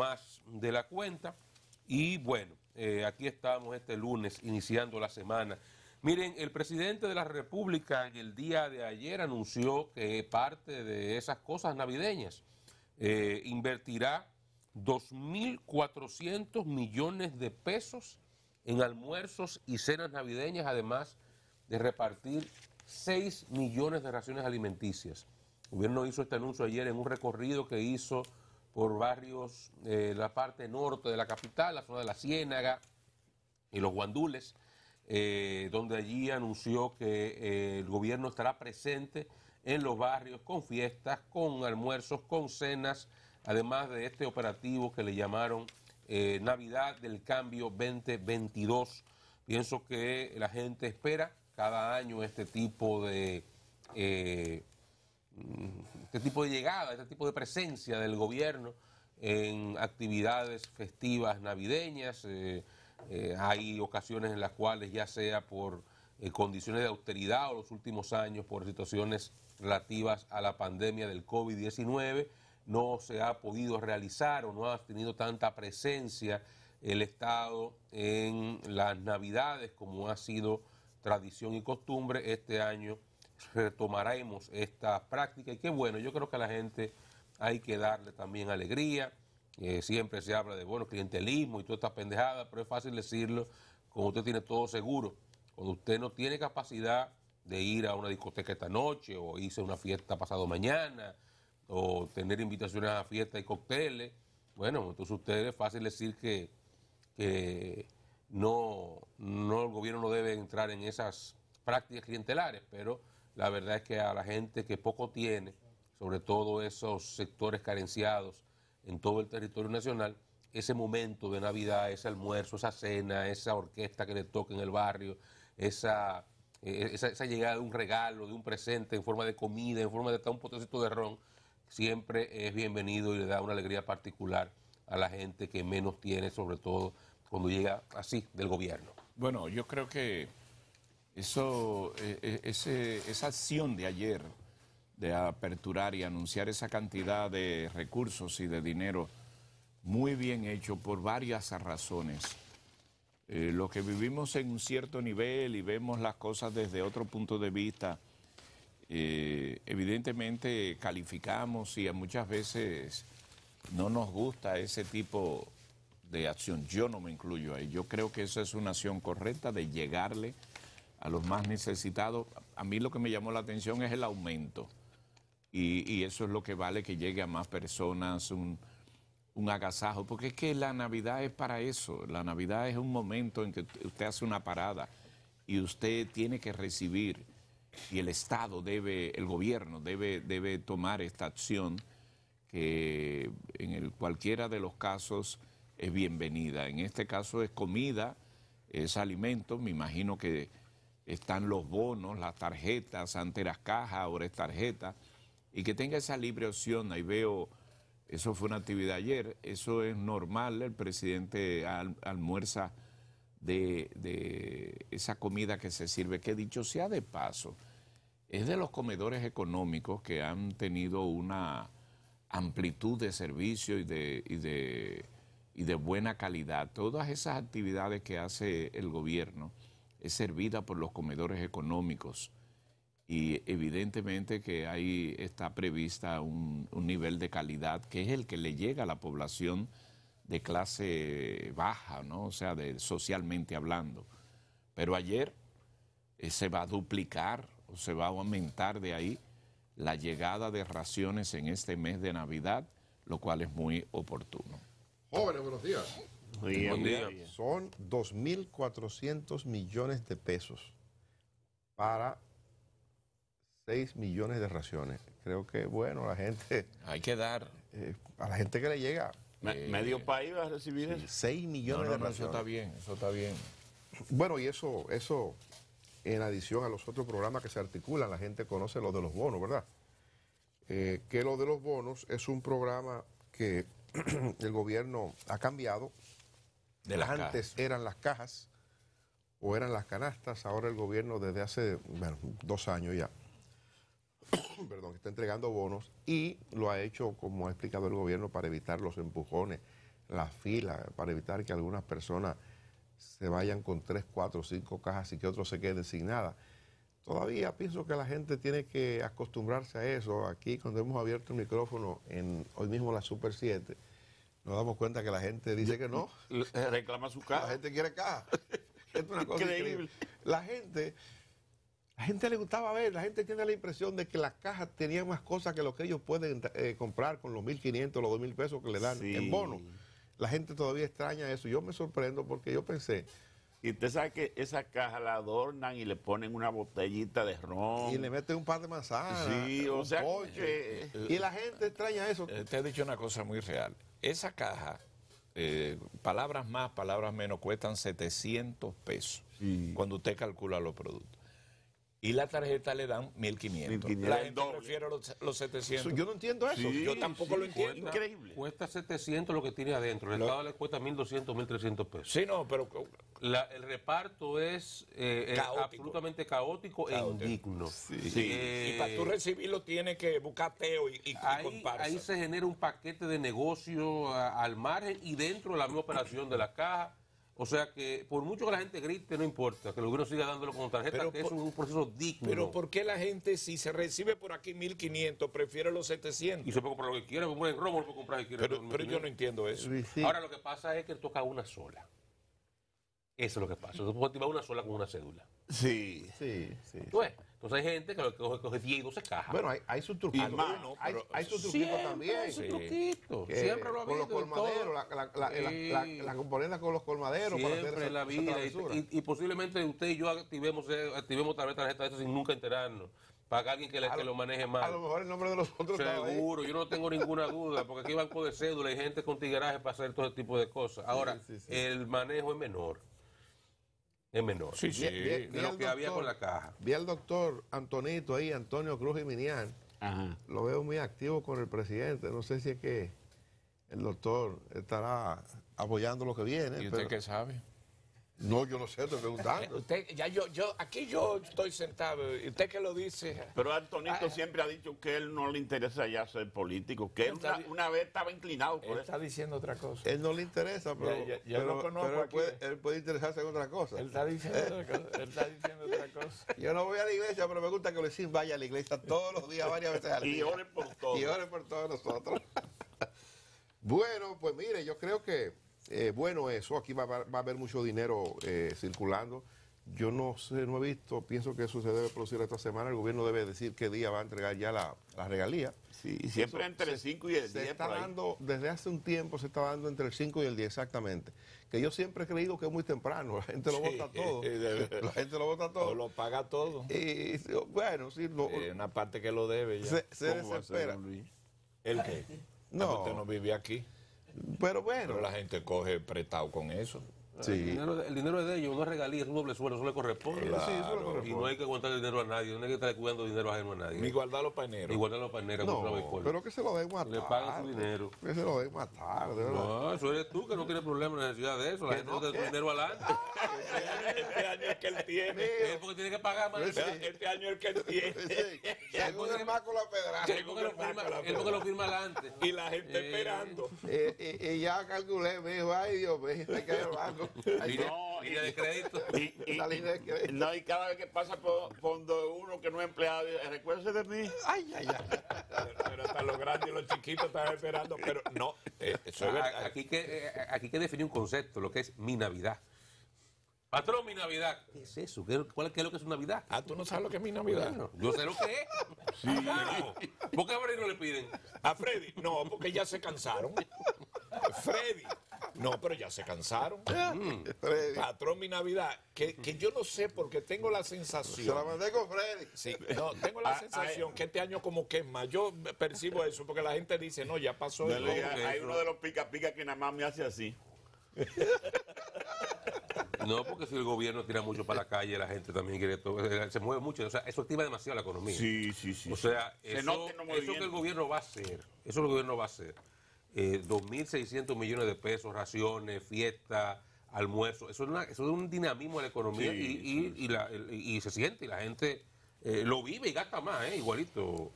más de la cuenta. Y bueno, eh, aquí estamos este lunes iniciando la semana. Miren, el presidente de la República en el día de ayer anunció que parte de esas cosas navideñas eh, invertirá 2.400 millones de pesos en almuerzos y cenas navideñas, además de repartir 6 millones de raciones alimenticias. El gobierno hizo este anuncio ayer en un recorrido que hizo por barrios eh, la parte norte de la capital, la zona de la Ciénaga y los Guandules, eh, donde allí anunció que eh, el gobierno estará presente en los barrios con fiestas, con almuerzos, con cenas, además de este operativo que le llamaron Navidad del Cambio 2022. Pienso que la gente espera cada año este tipo de este tipo de llegada, este tipo de presencia del gobierno en actividades festivas navideñas. Eh, eh, hay ocasiones en las cuales, ya sea por eh, condiciones de austeridad o los últimos años, por situaciones relativas a la pandemia del COVID-19, no se ha podido realizar o no ha tenido tanta presencia el Estado en las navidades como ha sido tradición y costumbre este año retomaremos esta práctica y qué bueno, yo creo que a la gente hay que darle también alegría. Eh, siempre se habla de, bueno, clientelismo y toda esta pendejada, pero es fácil decirlo como usted tiene todo seguro. Cuando usted no tiene capacidad de ir a una discoteca esta noche o irse a una fiesta pasado mañana o tener invitaciones a fiestas y cócteles, bueno, entonces usted es fácil decir que, que no, no el gobierno no debe entrar en esas prácticas clientelares, pero la verdad es que a la gente que poco tiene, sobre todo esos sectores carenciados en todo el territorio nacional, ese momento de Navidad, ese almuerzo, esa cena, esa orquesta que le toca en el barrio, eh, esa, esa, llegada de un regalo, de un presente en forma de comida, en forma de hasta un potecito de ron, siempre es bienvenido y le da una alegría particular a la gente que menos tiene, sobre todo cuando llega así del gobierno. Bueno, yo creo que eso, e, e, esa acción de ayer de aperturar y anunciar esa cantidad de recursos y de dinero, muy bien hecho por varias razones. Eh, lo que vivimos en un cierto nivel y vemos las cosas desde otro punto de vista, eh, evidentemente calificamos y muchas veces no nos gusta ese tipo de acción. Yo no me incluyo ahí. Yo creo que esa es una acción correcta de llegarle a los más necesitados. A mí lo que me llamó la atención es el aumento. Y, eso es lo que vale que llegue a más personas, un, agasajo, porque es que la Navidad es para eso. La Navidad es un momento en que usted hace una parada y usted tiene que recibir, y el Estado debe, el gobierno debe, debe tomar esta acción que en cualquiera de los casos es bienvenida. En este caso es comida, es alimento, me imagino que están los bonos, las tarjetas, antes las cajas, ahora es tarjeta, y que tenga esa libre opción. Ahí veo, eso fue una actividad ayer, eso es normal, el presidente almuerza de, esa comida que se sirve, que dicho sea de paso, es de los comedores económicos que han tenido una amplitud de servicio y y de, y de buena calidad. Todas esas actividades que hace el gobierno es servida por los comedores económicos y evidentemente que ahí está prevista un, nivel de calidad que es el que le llega a la población de clase baja, ¿no? o sea, de, socialmente hablando. Pero ayer eh, se va a duplicar o se va a aumentar de ahí la llegada de raciones en este mes de Navidad, lo cual es muy oportuno. Jóvenes, buenos días. Son 2.400 millones de pesos para 6 millones de raciones. Creo que, bueno, la gente... Hay que dar. Eh, a la gente que le llega. Eh, ¿Medio país va a recibir 6 millones de raciones. eso está bien, eso está bien. Bueno, y eso, eso en adición a los otros programas que se articulan, la gente conoce lo de los bonos, ¿verdad? Eh, que lo de los bonos es un programa que el gobierno ha cambiado de Antes eran las cajas o eran las canastas, ahora el gobierno desde hace dos años ya, perdón, está entregando bonos y lo ha hecho como ha explicado el gobierno para evitar los empujones, las filas, para evitar que algunas personas se vayan con tres, cuatro, cinco cajas y que otros se queden sin nada. Todavía pienso que la gente tiene que acostumbrarse a eso. Aquí cuando hemos abierto el micrófono en hoy mismo la Super 7, nos damos cuenta que la gente dice que no. Eh, reclama su caja. La gente quiere caja. Es una cosa increíble. La gente, la gente le gustaba ver, la gente tiene la impresión de que las cajas tenían más cosas que lo que ellos pueden eh, comprar con los 1.500, los 2.000 pesos que le dan en bono. La gente todavía extraña eso. Yo me sorprendo porque yo pensé, y usted sabe que esa caja la adornan y le ponen una botellita de ron. Y le meten un par de manzanas. Sí, o sea. Eh, y la gente extraña eso. Te he dicho una cosa muy real. Esa caja, eh, palabras más, palabras menos, cuestan 700 pesos cuando usted calcula los productos. Y la tarjeta le dan 1.500. La gente prefiere los, los 700. yo no entiendo eso. yo tampoco lo entiendo. Cuesta, Increíble. Cuesta 700 lo que tiene adentro. El Estado le cuesta 1.200, 1.300 pesos. Sí, no, pero el reparto es, eh, eh, absolutamente caótico, e indigno. y para tú recibirlo tienes que buscar teo y, comparsa. ahí, se genera un paquete de negocio al margen y dentro de la misma operación de la caja. O sea que por mucho que la gente grite, no importa, que el gobierno siga dándolo con tarjeta, es un proceso digno. Pero ¿por qué la gente, si se recibe por aquí 1.500, prefiere los 700? Y se puede comprar lo que quiera, un el romo lo puede comprar lo que quiera. Pero, yo no entiendo eso. Ahora lo que pasa es que toca una sola. Eso es lo que pasa. Tú puede activar una sola con una cédula. Sí. Sí, sí. Pues, Entonces hay gente que coge, coge 10 y 12 cajas. Bueno, hay, hay sus hay, hay sus también. Su truquito. Siempre lo ha Con los colmaderos, la, la, la, con los colmaderos para hacer Siempre la vida. Y, posiblemente usted y yo activemos, eh, activemos tal vez tarjeta de eso sin nunca enterarnos. Para que alguien que, lo maneje mal. A lo mejor el nombre de los otros Seguro, yo no tengo ninguna duda, porque aquí hay banco de cédula y gente con tigueraje para hacer todo ese tipo de cosas. Ahora, el manejo es menor. Es menor. Sí, lo que había con la caja. Vi al doctor Antonito ahí, Antonio Cruz y Minian, Lo veo muy activo con el presidente. No sé si es que el doctor estará apoyando lo que viene. ¿Y usted qué sabe? No, yo no sé, estoy preguntando. Usted, ya yo, yo, aquí yo estoy sentado. ¿Y usted qué lo dice? Pero Antonito ah, siempre ha dicho que él no le interesa ya ser político, que una, vez estaba inclinado él está diciendo otra cosa. Él no le interesa, pero, él, puede, interesarse en otra cosa. Él está diciendo otra cosa. Él está diciendo otra cosa. Yo no voy a la iglesia, pero me gusta que Luisín vaya a la iglesia todos los días, varias veces al día. Y ore por todos. Y oren por todos nosotros. bueno, pues mire, yo creo que eh, bueno eso, aquí va, a haber mucho dinero eh, circulando. Yo no sé, no he visto, pienso que eso se debe producir esta semana. El gobierno debe decir qué día va a entregar ya la, regalía. Sí, siempre entre el 5 y el 10. Se está dando, desde hace un tiempo se está dando entre el 5 y el 10, exactamente. Que yo siempre he creído que es muy temprano, la gente lo vota todo. la gente lo vota todo. lo paga todo. Y, bueno, sí. Lo, eh, una parte que lo debe ya. Se, se desespera. ¿El qué? No. Ah, usted no vive aquí. Pero bueno. la gente coge prestado con eso. El, dinero, es de ellos, no es regalías, es un doble suelo, eso le corresponde. Y no hay que aguantar el dinero a nadie, no hay que estar cuidando dinero ajeno a nadie. Ni guardar los paineros. Ni los paineros. No, pero que se lo den matar. Le pagan su dinero. Que se lo den matar. No, eso eres tú que no tienes problema en la necesidad de eso. La gente no, tiene su dinero adelante. este año es que él tiene. Es porque tiene que pagar más. Este año es el que él tiene. Sí. el maco la pedrada. el que lo firma, el porque lo firma adelante. Y la gente eh. esperando. Y eh, eh, ya calculé, me dijo, ay Dios mío, hay que banco no, línea de crédito. Y, de crédito. No, y cada vez que pasa por, uno que no es empleado, recuérdese de mí. Ay, ay, ay. Pero, hasta los grandes y los chiquitos están esperando. Pero no, eh, Aquí que, aquí que definir un concepto, lo que es mi Navidad. Patrón, mi Navidad. ¿Qué es eso? cuál, es lo que es Navidad? Ah, tú no sabes lo que es mi Navidad. yo sé lo que es. ¿Por qué a Freddy no le piden? A Freddy, no, porque ya se cansaron. Freddy, no, pero ya se cansaron. Ah. Mm. Patrón mi Navidad, que, yo no sé porque tengo la sensación. Se la mandé con Freddy. Sí, no, tengo la ah, sensación ah, que este año como que es más. Yo percibo eso porque la gente dice, no, ya pasó Hay uno de los pica pica que nada más me hace así. No, porque si el gobierno tira mucho para la calle, la gente también quiere todo. Eh, se mueve mucho. O sea, eso activa demasiado la economía. Sí, sí, sí. O sea, eso, es eso que el gobierno va a hacer, eso el gobierno va a hacer 2.600 eh, millones de pesos, raciones, fiestas, almuerzos. Eso, es un dinamismo de la economía y, se siente y la gente eh, lo vive y gasta más, eh, igualito.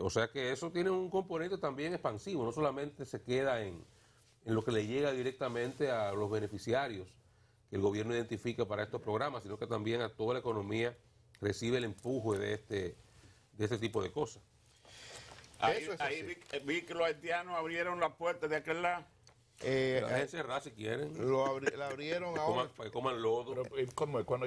o sea que eso tiene un componente también expansivo, no solamente se queda en, en lo que le llega directamente a los beneficiarios que el gobierno identifica para estos programas, sino que también a toda la economía recibe el empuje de este, de este tipo de cosas. Ahí, vi, que los haitianos abrieron las puertas de aquel lado. Eh, la eh, cerrar si quieren. Lo la abrieron ahora. coman, coman lodo. cuando yo